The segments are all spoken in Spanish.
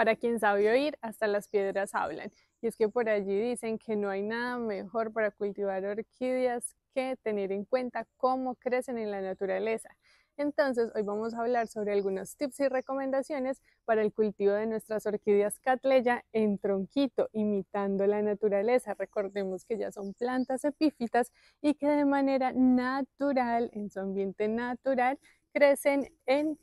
Para quien sabe oír, hasta las piedras hablan. Y es que por allí dicen que no hay nada mejor para cultivar orquídeas que tener en cuenta cómo crecen en la naturaleza. Entonces, hoy vamos a hablar sobre algunos tips y recomendaciones para el cultivo de nuestras orquídeas catleya en tronquito, imitando la naturaleza. Recordemos que ya son plantas epífitas y que de manera natural, en su ambiente natural, crecen en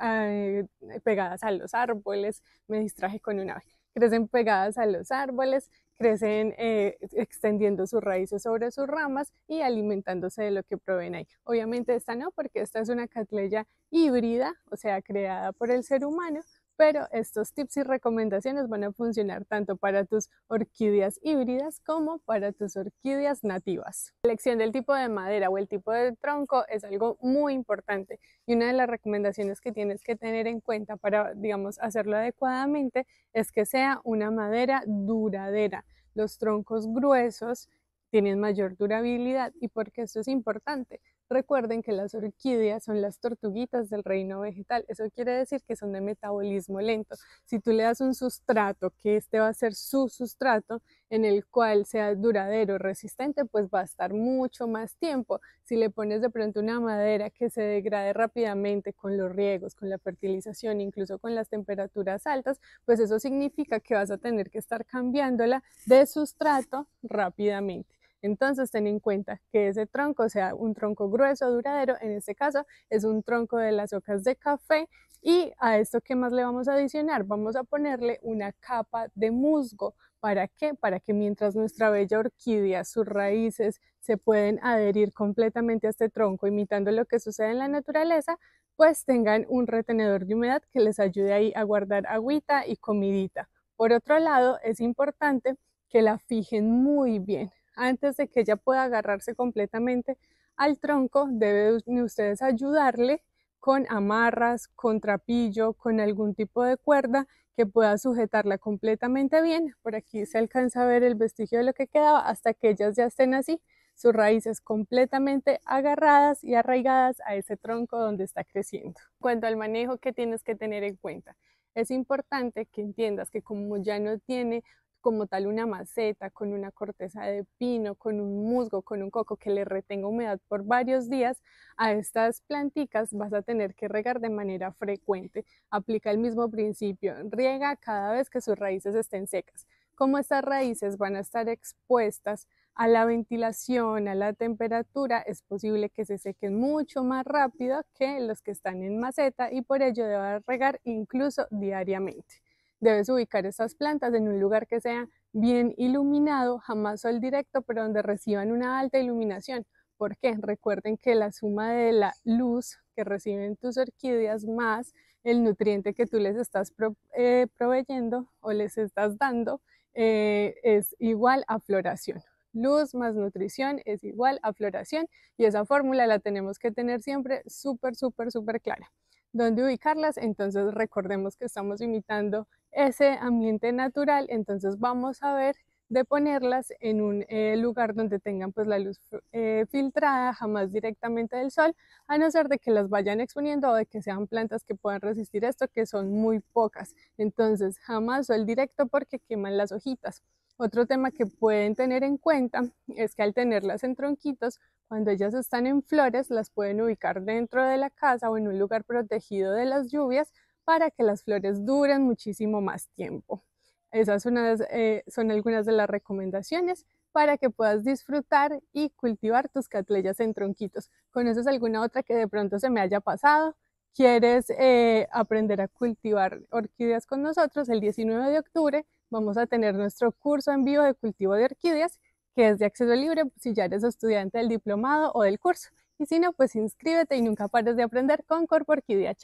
Ah, eh, pegadas a los árboles, me distraje con una ave, crecen pegadas a los árboles, crecen eh, extendiendo sus raíces sobre sus ramas y alimentándose de lo que proveen ahí. Obviamente esta no, porque esta es una catleya híbrida, o sea, creada por el ser humano, pero estos tips y recomendaciones van a funcionar tanto para tus orquídeas híbridas como para tus orquídeas nativas. La elección del tipo de madera o el tipo de tronco es algo muy importante y una de las recomendaciones que tienes que tener en cuenta para, digamos, hacerlo adecuadamente es que sea una madera duradera. Los troncos gruesos tienen mayor durabilidad y porque esto es importante. Recuerden que las orquídeas son las tortuguitas del reino vegetal. Eso quiere decir que son de metabolismo lento. Si tú le das un sustrato, que este va a ser su sustrato, en el cual sea duradero, resistente, pues va a estar mucho más tiempo. Si le pones de pronto una madera que se degrade rápidamente con los riegos, con la fertilización, incluso con las temperaturas altas, pues eso significa que vas a tener que estar cambiándola de sustrato rápidamente. Entonces ten en cuenta que ese tronco sea un tronco grueso, duradero, en este caso es un tronco de las hojas de café y a esto qué más le vamos a adicionar? Vamos a ponerle una capa de musgo. ¿Para qué? Para que mientras nuestra bella orquídea, sus raíces se pueden adherir completamente a este tronco, imitando lo que sucede en la naturaleza, pues tengan un retenedor de humedad que les ayude ahí a guardar agüita y comidita. Por otro lado, es importante que la fijen muy bien antes de que ella pueda agarrarse completamente al tronco, deben ustedes ayudarle con amarras, con trapillo, con algún tipo de cuerda que pueda sujetarla completamente bien. Por aquí se alcanza a ver el vestigio de lo que quedaba hasta que ellas ya estén así, sus raíces completamente agarradas y arraigadas a ese tronco donde está creciendo. Cuanto al manejo que tienes que tener en cuenta, es importante que entiendas que como ya no tiene como tal una maceta, con una corteza de pino, con un musgo, con un coco que le retenga humedad por varios días, a estas planticas vas a tener que regar de manera frecuente. Aplica el mismo principio, riega cada vez que sus raíces estén secas. Como estas raíces van a estar expuestas a la ventilación, a la temperatura, es posible que se sequen mucho más rápido que los que están en maceta y por ello debes regar incluso diariamente. Debes ubicar estas plantas en un lugar que sea bien iluminado, jamás sol directo, pero donde reciban una alta iluminación. ¿Por qué? Recuerden que la suma de la luz que reciben tus orquídeas más el nutriente que tú les estás eh, proveyendo o les estás dando eh, es igual a floración. Luz más nutrición es igual a floración y esa fórmula la tenemos que tener siempre súper, súper, súper clara dónde ubicarlas, entonces recordemos que estamos imitando ese ambiente natural, entonces vamos a ver de ponerlas en un eh, lugar donde tengan pues la luz eh, filtrada, jamás directamente del sol, a no ser de que las vayan exponiendo o de que sean plantas que puedan resistir esto, que son muy pocas. Entonces, jamás sol directo porque queman las hojitas. Otro tema que pueden tener en cuenta es que al tenerlas en tronquitos, cuando ellas están en flores, las pueden ubicar dentro de la casa o en un lugar protegido de las lluvias para que las flores duren muchísimo más tiempo. Esas son eh, algunas de las recomendaciones para que puedas disfrutar y cultivar tus catleyas en tronquitos. ¿Conoces alguna otra que de pronto se me haya pasado? ¿Quieres eh, aprender a cultivar orquídeas con nosotros? El 19 de octubre vamos a tener nuestro curso en vivo de cultivo de orquídeas que es de acceso libre si ya eres estudiante del diplomado o del curso. Y si no, pues inscríbete y nunca pares de aprender con Corporquidia. Chao.